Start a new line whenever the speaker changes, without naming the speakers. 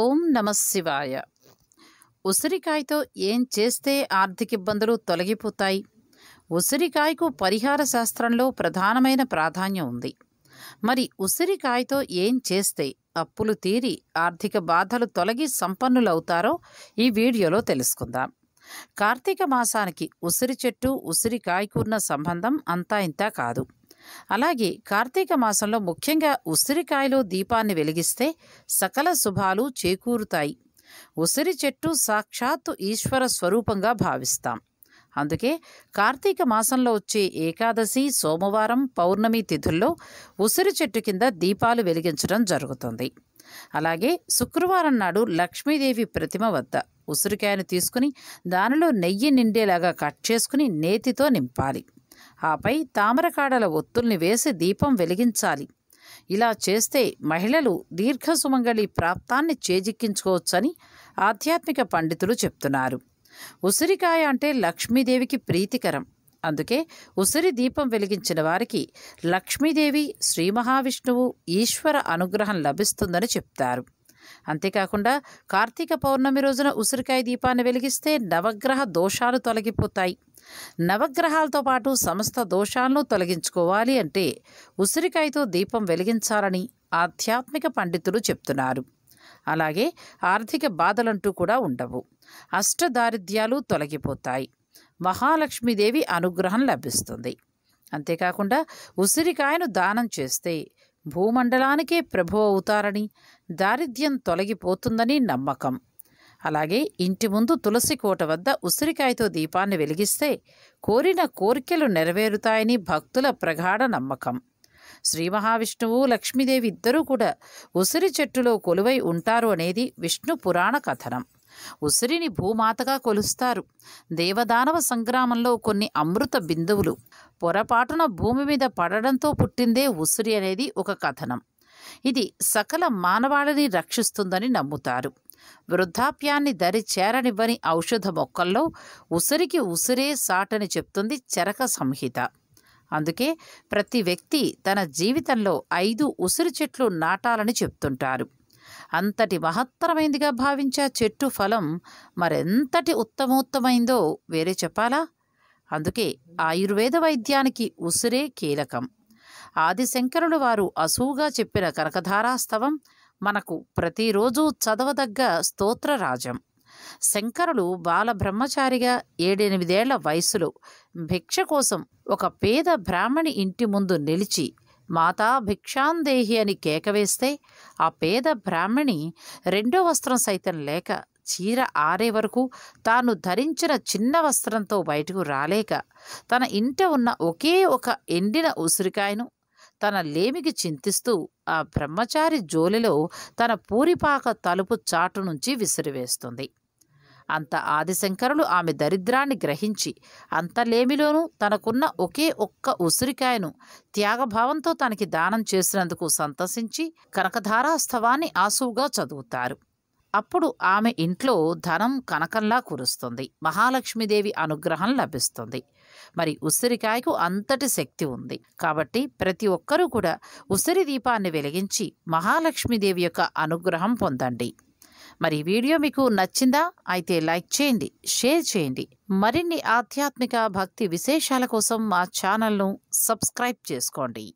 ఓం నమ శివాయ ఉసిరికాయతో ఏం చేస్తే ఆర్థిక ఇబ్బందులు తొలగిపోతాయి ఉసిరికాయకు పరిహార శాస్త్రంలో ప్రధానమైన ప్రాధాన్యం ఉంది మరి ఉసిరికాయతో ఏం చేస్తే అప్పులు తీరి ఆర్థిక బాధలు తొలగి సంపన్నులవుతారో ఈ వీడియోలో తెలుసుకుందాం కార్తీక మాసానికి ఉసిరి చెట్టు ఉసిరికాయకున్న సంబంధం అంతా ఇంతా కాదు అలాగే కార్తీక మాసంలో ముఖ్యంగా ఉసిరికాయలో దీపాన్ని వెలిగిస్తే సకల శుభాలు చేకూరుతాయి ఉసిరి చెట్టు సాక్షాత్తు ఈశ్వర స్వరూపంగా భావిస్తాం అందుకే కార్తీక మాసంలో వచ్చే ఏకాదశి సోమవారం పౌర్ణమి తిథుల్లో ఉసిరి చెట్టు కింద దీపాలు వెలిగించడం జరుగుతుంది అలాగే శుక్రవారం నాడు లక్ష్మీదేవి ప్రతిమ వద్ద ఉసిరికాయను తీసుకుని దానిలో నెయ్యి నిండేలాగా కట్ చేసుకుని నేతితో నింపాలి ఆపై తామరకాడల ఒత్తుల్ని వేసి దీపం వెలిగించాలి ఇలా చేస్తే మహిళలు దీర్ఘసుమంగళి ప్రాప్తాన్ని చేజిక్కించుకోవచ్చని ఆధ్యాత్మిక పండితులు చెప్తున్నారు ఉసిరికాయ అంటే లక్ష్మీదేవికి ప్రీతికరం అందుకే ఉసిరి దీపం వెలిగించిన వారికి లక్ష్మీదేవి శ్రీ మహావిష్ణువు ఈశ్వర అనుగ్రహం లభిస్తుందని చెప్తారు అంతేకాకుండా కార్తీక పౌర్ణమి రోజున ఉసిరికాయ దీపాన్ని వెలిగిస్తే నవగ్రహ దోషాలు తొలగిపోతాయి నవగ్రహాలతో పాటు సమస్త దోషాలను తొలగించుకోవాలి అంటే ఉసిరికాయతో దీపం వెలిగించాలని ఆధ్యాత్మిక పండితులు చెప్తున్నారు అలాగే ఆర్థిక బాధలంటూ కూడా ఉండవు అష్టదారిద్ర్యాలు తొలగిపోతాయి మహాలక్ష్మీదేవి అనుగ్రహం లభిస్తుంది అంతేకాకుండా ఉసిరికాయను దానం చేస్తే భూమండలానికే ప్రభు అవుతారని దారిద్ర్యం తొలగిపోతుందని నమ్మకం అలాగే ఇంటి ముందు తులసి కోట వద్ద ఉసిరికాయతో దీపాన్ని వెలిగిస్తే కోరిన కోరికలు నెరవేరుతాయని భక్తుల ప్రగాఢ నమ్మకం శ్రీ మహావిష్ణువు లక్ష్మీదేవి ఇద్దరూ కూడా ఉసిరి చెట్టులో కొలువై ఉంటారు అనేది విష్ణు పురాణ కథనం ఉసిరిని భూమాతగా కొలుస్తారు దేవదానవ సంగ్రామంలో కొన్ని అమృత బిందువులు పొరపాటున భూమి మీద పడడంతో పుట్టిందే ఉసిరి అనేది ఒక కథనం ఇది సకల మానవాళిని రక్షిస్తుందని నమ్ముతారు వృద్ధాప్యాన్ని దరి చేరనివ్వని ఔషధ మొక్కల్లో ఉసిరికి ఉసిరే సాటని చెప్తుంది చరక సంహిత అందుకే ప్రతి వ్యక్తి తన జీవితంలో ఐదు ఉసిరి చెట్లు నాటాలని చెప్తుంటారు అంతటి మహత్తరమైందిగా భావించే చెట్టు ఫలం మరెంతటి ఉత్తమోత్తమైందో వేరే చెప్పాలా అందుకే ఆయుర్వేద వైద్యానికి ఉసిరే కీలకం ఆదిశంకరుడు వారు అసూగా చెప్పిన కనకధారాస్తవం మనకు ప్రతిరోజు చదవదగ్గ స్తోత్రరాజం శంకరులు బాలబ్రహ్మచారిగా ఏడెనిమిదేళ్ల వయసులో భిక్ష కోసం ఒక పేద బ్రాహ్మణి ఇంటి ముందు నిలిచి మాతా భిక్షాందేహి అని కేకవేస్తే ఆ పేద బ్రాహ్మణి రెండో వస్త్రం సైతం లేక చీర ఆరే వరకు తాను ధరించిన చిన్న వస్త్రంతో బయటకు రాలేక తన ఇంట ఉన్న ఒకే ఒక ఎండిన ఉసిరికాయను తన లేమికి చింతిస్తూ ఆ బ్రహ్మచారి జోలిలో తన పూరిపాక తలుపు చాటు నుంచి విసిరివేస్తుంది అంత ఆదిశంకరులు ఆమె దరిద్రాన్ని గ్రహించి అంతలేమిలోనూ తనకున్న ఒకే ఒక్క ఉసిరికాయను త్యాగభావంతో తనకి దానం చేసినందుకు సంతసించి కనకధారాస్తవాన్ని ఆసువుగా చదువుతారు అప్పుడు ఆమె ఇంట్లో ధనం కనకంలా కురుస్తుంది మహాలక్ష్మీదేవి అనుగ్రహం లభిస్తుంది మరి ఉసిరికాయకు అంతటి శక్తి ఉంది కాబట్టి ప్రతి ఒక్కరూ కూడా ఉసిరి దీపాన్ని వెలిగించి మహాలక్ష్మీదేవి యొక్క అనుగ్రహం పొందండి మరి వీడియో మీకు నచ్చిందా అయితే లైక్ చేయండి షేర్ చేయండి మరిన్ని ఆధ్యాత్మిక భక్తి విశేషాల కోసం మా ఛానల్ను సబ్స్క్రైబ్ చేసుకోండి